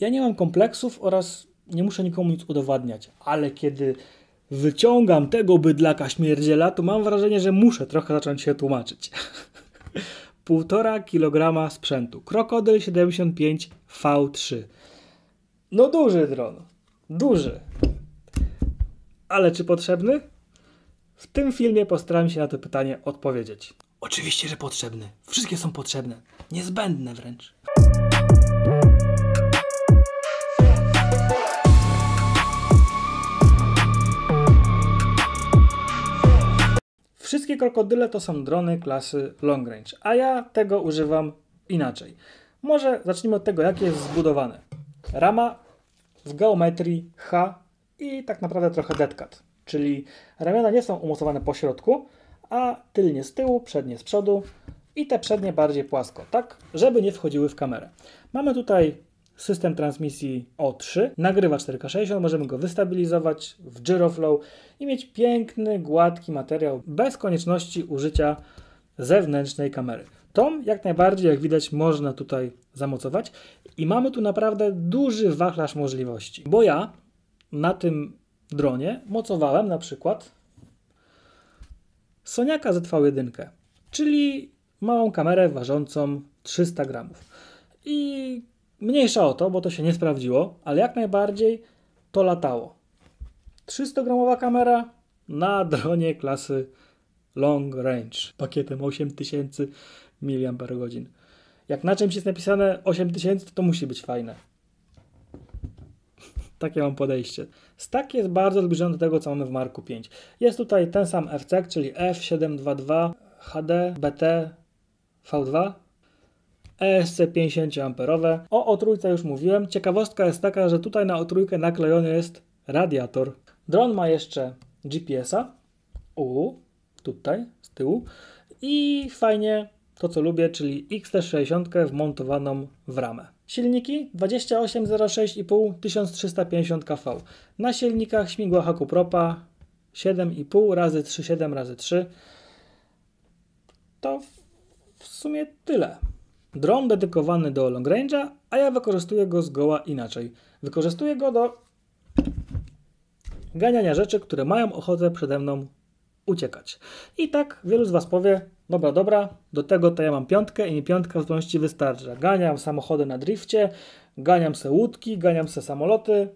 Ja nie mam kompleksów oraz nie muszę nikomu nic udowadniać, ale kiedy wyciągam tego bydlaka śmierdziela, to mam wrażenie, że muszę trochę zacząć się tłumaczyć. 1,5 kg sprzętu. Krokodyl 75 V3. No duży dron. Duży. Ale czy potrzebny? W tym filmie postaram się na to pytanie odpowiedzieć. Oczywiście, że potrzebny. Wszystkie są potrzebne. Niezbędne wręcz. Wszystkie krokodyle to są drony klasy long range, a ja tego używam inaczej. Może zacznijmy od tego, jak jest zbudowane. Rama w geometrii H i tak naprawdę trochę cat, czyli ramiona nie są umocowane po środku, a tylnie z tyłu, przednie z przodu i te przednie bardziej płasko, tak żeby nie wchodziły w kamerę. Mamy tutaj system transmisji O3, nagrywa 4K60, możemy go wystabilizować w Gyroflow i mieć piękny, gładki materiał bez konieczności użycia zewnętrznej kamery. Tom jak najbardziej, jak widać, można tutaj zamocować i mamy tu naprawdę duży wachlarz możliwości, bo ja na tym dronie mocowałem na przykład Soniaka ZV1, czyli małą kamerę ważącą 300 gramów. I Mniejsza o to, bo to się nie sprawdziło, ale jak najbardziej to latało. 300-gramowa kamera na dronie klasy long range pakietem 8000 mAh. Jak na czymś jest napisane 8000, to musi być fajne. Takie mam podejście. Stack jest bardzo zbliżony do tego, co mamy w Marku 5. Jest tutaj ten sam FC, e czyli F722 HD BT V2 E ESC50 amperowe. O otrójce już mówiłem. Ciekawostka jest taka, że tutaj na otrójkę naklejony jest radiator. Dron ma jeszcze GPS-a. U, tutaj, z tyłu. I fajnie to, co lubię, czyli XT60 wmontowaną w ramę. Silniki 2806,5 1350 kV. Na silnikach śmigła Hakupropa 7,5 razy 3,7 razy 3. To w sumie tyle. Dron dedykowany do long range'a, a ja wykorzystuję go zgoła inaczej. Wykorzystuję go do ganiania rzeczy, które mają ochotę przede mną uciekać. I tak wielu z Was powie, dobra, dobra, do tego to ja mam piątkę i mi piątka w zupełności wystarcza. Ganiam samochody na drifcie, ganiam se łódki, ganiam se samoloty.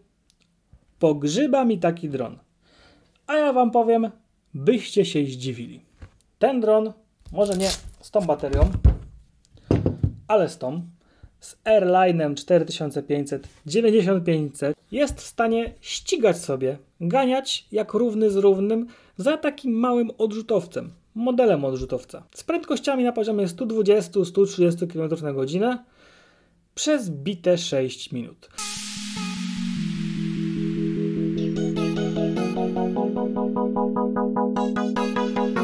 Pogrzyba mi taki dron. A ja Wam powiem, byście się zdziwili. Ten dron, może nie z tą baterią, Alestom z Airlinem 4500 jest w stanie ścigać sobie, ganiać jak równy z równym za takim małym odrzutowcem, modelem odrzutowca. Z prędkościami na poziomie 120-130 km na godzinę przez bite 6 minut. Thank you.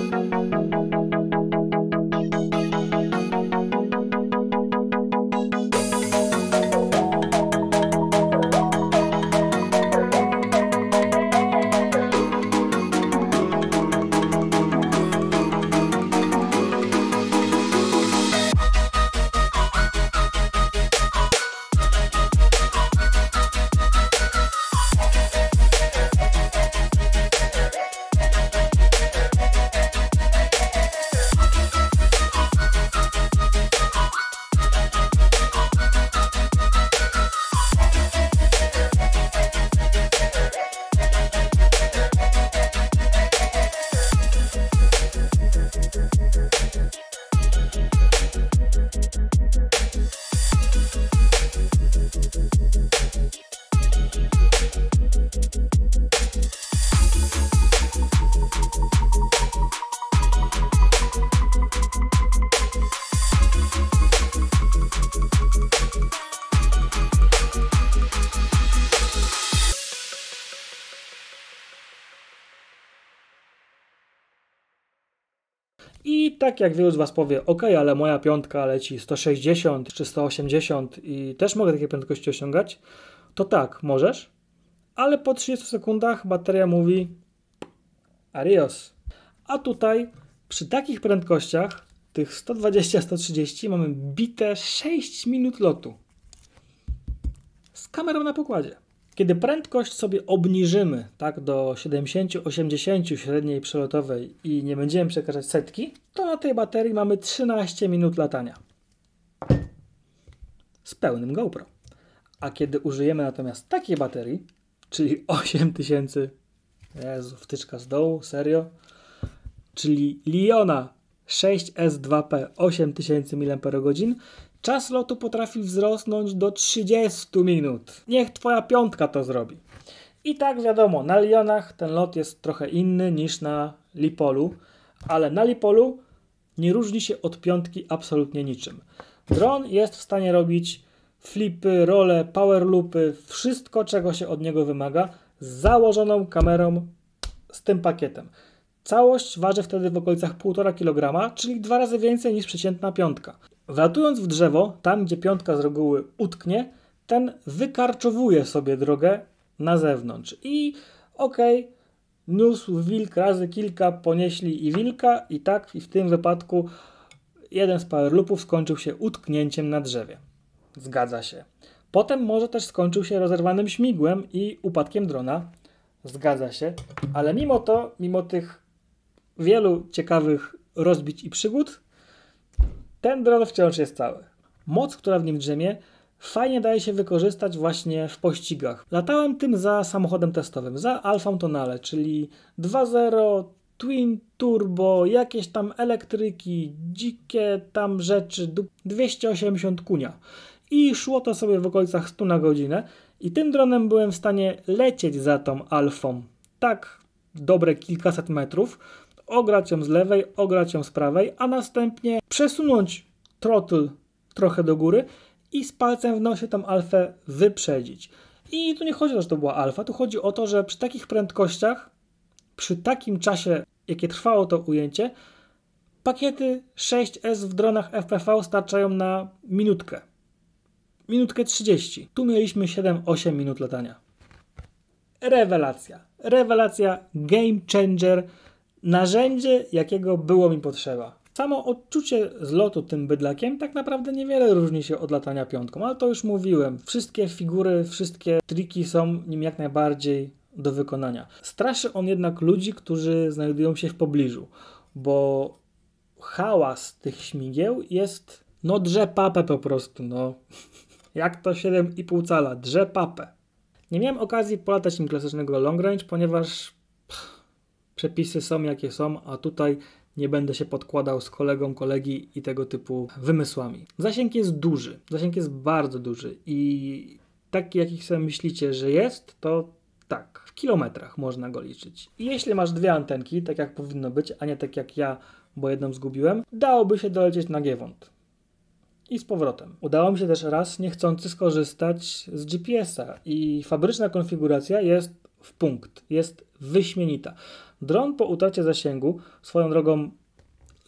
tak jak wielu z Was powie, ok, ale moja piątka leci 160 czy 180 i też mogę takie prędkości osiągać, to tak, możesz, ale po 30 sekundach bateria mówi Arios. A tutaj przy takich prędkościach, tych 120-130, mamy bite 6 minut lotu z kamerą na pokładzie. Kiedy prędkość sobie obniżymy tak, do 70-80 średniej przelotowej i nie będziemy przekraczać setki, to na tej baterii mamy 13 minut latania z pełnym GoPro. A kiedy użyjemy natomiast takiej baterii, czyli 8000, Jezu, wtyczka z dołu, serio, czyli Liona 6S2P 8000 mAh, Czas lotu potrafi wzrosnąć do 30 minut. Niech twoja piątka to zrobi. I tak wiadomo, na Lionach ten lot jest trochę inny niż na Lipolu, ale na Lipolu nie różni się od piątki absolutnie niczym. Dron jest w stanie robić flipy, role, loopy, wszystko czego się od niego wymaga z założoną kamerą z tym pakietem. Całość waży wtedy w okolicach 1,5 kg, czyli dwa razy więcej niż przeciętna piątka. Wlatując w drzewo, tam gdzie piątka z reguły utknie, ten wykarczowuje sobie drogę na zewnątrz. I okej, okay, niósł wilk razy kilka, ponieśli i wilka, i tak, i w tym wypadku jeden z powerlupów skończył się utknięciem na drzewie. Zgadza się. Potem może też skończył się rozerwanym śmigłem i upadkiem drona. Zgadza się. Ale mimo to, mimo tych wielu ciekawych rozbić i przygód, ten dron wciąż jest cały. Moc, która w nim drzemie, fajnie daje się wykorzystać właśnie w pościgach. Latałem tym za samochodem testowym, za Alfa Tonale, czyli 2.0 Twin Turbo, jakieś tam elektryki, dzikie tam rzeczy, 280 kunia. I szło to sobie w okolicach 100 na godzinę i tym dronem byłem w stanie lecieć za tą Alfą. Tak dobre kilkaset metrów, ograć ją z lewej, ograć ją z prawej, a następnie przesunąć trotl trochę do góry i z palcem w nosie tą alfę wyprzedzić. I tu nie chodzi o to, że to była alfa, tu chodzi o to, że przy takich prędkościach, przy takim czasie, jakie trwało to ujęcie, pakiety 6S w dronach FPV starczają na minutkę. Minutkę 30. Tu mieliśmy 7-8 minut latania. Rewelacja. Rewelacja, game changer narzędzie, jakiego było mi potrzeba. Samo odczucie zlotu tym bydlakiem tak naprawdę niewiele różni się od latania piątką, ale to już mówiłem. Wszystkie figury, wszystkie triki są nim jak najbardziej do wykonania. Straszy on jednak ludzi, którzy znajdują się w pobliżu, bo hałas tych śmigieł jest no drzepapę po prostu, no. Jak to 7,5 cala, drzepapę. Nie miałem okazji polatać nim klasycznego long range, ponieważ przepisy są jakie są, a tutaj nie będę się podkładał z kolegą, kolegi i tego typu wymysłami. Zasięg jest duży, zasięg jest bardzo duży i taki, jaki sobie myślicie, że jest, to tak, w kilometrach można go liczyć. I jeśli masz dwie antenki, tak jak powinno być, a nie tak jak ja, bo jedną zgubiłem, dałoby się dolecieć na Giewont. I z powrotem. Udało mi się też raz niechcący skorzystać z GPS-a i fabryczna konfiguracja jest w punkt, jest wyśmienita. Dron po utracie zasięgu, swoją drogą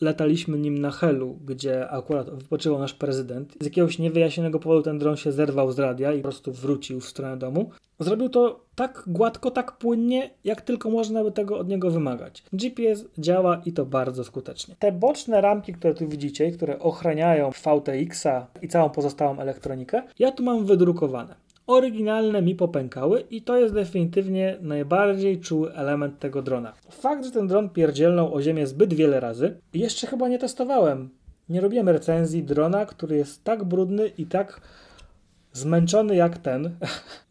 lataliśmy nim na Helu, gdzie akurat wypoczywał nasz prezydent. Z jakiegoś niewyjaśnionego powodu ten dron się zerwał z radia i po prostu wrócił w stronę domu. Zrobił to tak gładko, tak płynnie, jak tylko można by tego od niego wymagać. GPS działa i to bardzo skutecznie. Te boczne ramki, które tu widzicie, które ochraniają VTX-a i całą pozostałą elektronikę, ja tu mam wydrukowane. Oryginalne mi popękały i to jest definitywnie najbardziej czuły element tego drona. Fakt, że ten dron pierdzielnął o ziemię zbyt wiele razy, jeszcze chyba nie testowałem. Nie robiłem recenzji drona, który jest tak brudny i tak zmęczony jak ten.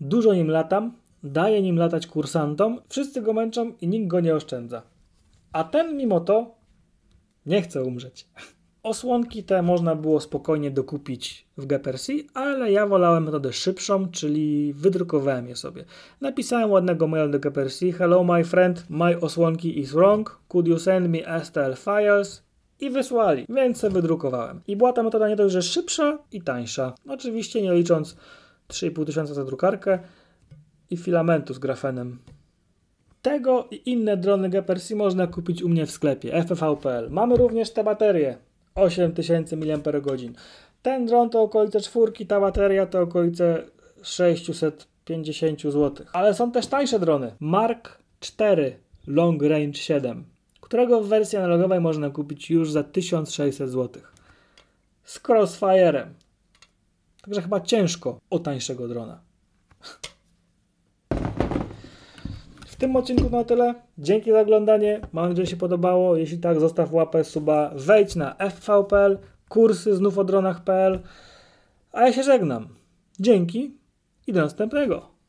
Dużo nim latam, daję nim latać kursantom, wszyscy go męczą i nikt go nie oszczędza. A ten mimo to nie chce umrzeć. Osłonki te można było spokojnie dokupić w Gepersi, ale ja wolałem metodę szybszą, czyli wydrukowałem je sobie. Napisałem ładnego maila do Gepersi: Hello my friend, my osłonki is wrong, could you send me STL files? I wysłali, więc wydrukowałem. I była ta metoda nie dość, że szybsza i tańsza. Oczywiście nie licząc 3,5 tysiąca za drukarkę i filamentu z grafenem. Tego i inne drony Gepersi można kupić u mnie w sklepie FVPL. Mamy również te baterie. 8000 mAh. Ten dron to okolice czwórki, ta bateria to okolice 650 zł. Ale są też tańsze drony. Mark 4 Long Range 7, którego w wersji analogowej można kupić już za 1600 zł. Z Crossfire'em. Także chyba ciężko o tańszego drona tym odcinku na tyle. Dzięki za oglądanie. Mam nadzieję, że się podobało. Jeśli tak, zostaw łapę, suba, wejdź na fv.pl, kursy znów o dronach.pl. A ja się żegnam. Dzięki i do następnego.